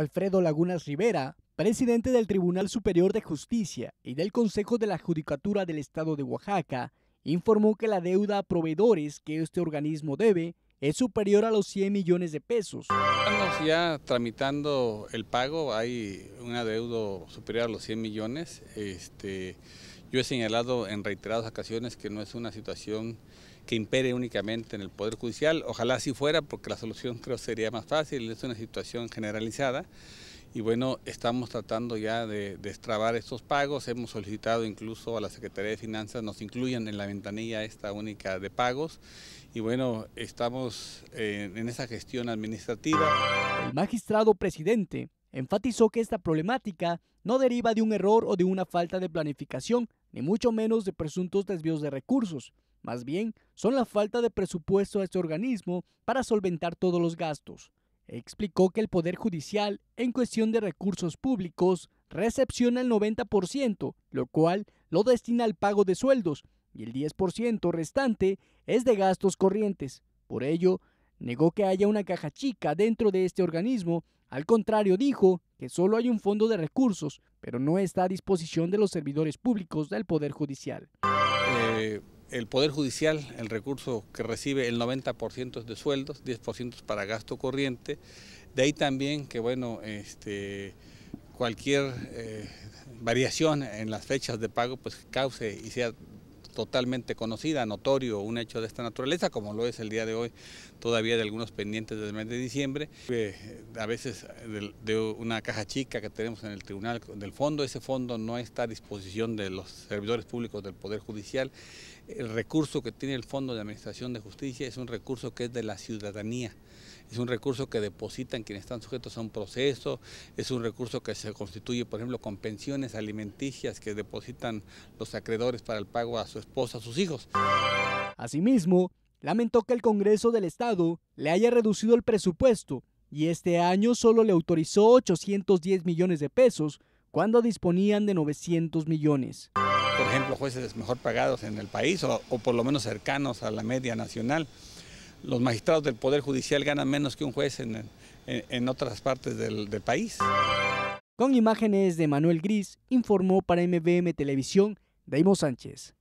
Alfredo Lagunas Rivera, presidente del Tribunal Superior de Justicia y del Consejo de la Judicatura del Estado de Oaxaca, informó que la deuda a proveedores que este organismo debe es superior a los 100 millones de pesos. Estamos ya tramitando el pago, hay una deuda superior a los 100 millones este, yo he señalado en reiteradas ocasiones que no es una situación que impere únicamente en el Poder Judicial, ojalá así fuera, porque la solución creo sería más fácil, es una situación generalizada. Y bueno, estamos tratando ya de destrabar estos pagos, hemos solicitado incluso a la Secretaría de Finanzas nos incluyan en la ventanilla esta única de pagos. Y bueno, estamos en, eh, en esa gestión administrativa. El magistrado presidente enfatizó que esta problemática no deriva de un error o de una falta de planificación, ni mucho menos de presuntos desvíos de recursos. Más bien, son la falta de presupuesto a este organismo para solventar todos los gastos. Explicó que el Poder Judicial, en cuestión de recursos públicos, recepciona el 90%, lo cual lo destina al pago de sueldos, y el 10% restante es de gastos corrientes. Por ello, Negó que haya una caja chica dentro de este organismo, al contrario dijo que solo hay un fondo de recursos, pero no está a disposición de los servidores públicos del Poder Judicial. Eh, el Poder Judicial, el recurso que recibe el 90% de sueldos, 10% para gasto corriente, de ahí también que bueno, este, cualquier eh, variación en las fechas de pago pues cause y sea totalmente conocida, notorio un hecho de esta naturaleza, como lo es el día de hoy todavía de algunos pendientes del mes de diciembre. Eh, a veces de, de, una caja chica que tenemos en el tribunal del fondo, ese fondo no está a disposición de los servidores públicos del Poder Judicial. El recurso que tiene el Fondo de Administración de Justicia es un recurso que es de la ciudadanía. Es un recurso que depositan quienes están sujetos a un proceso, es un recurso que se constituye, por ejemplo, con pensiones alimenticias que depositan los acreedores para el pago a sus esposa a sus hijos. Asimismo, lamentó que el Congreso del Estado le haya reducido el presupuesto y este año solo le autorizó 810 millones de pesos cuando disponían de 900 millones. Por ejemplo, jueces mejor pagados en el país o, por lo menos cercanos a la media nacional. Los magistrados del Poder Judicial ganan menos que un juez en, otras partes del, del país. Con imágenes de Manuel Gris, informó para MBM Televisión Daimo Sánchez.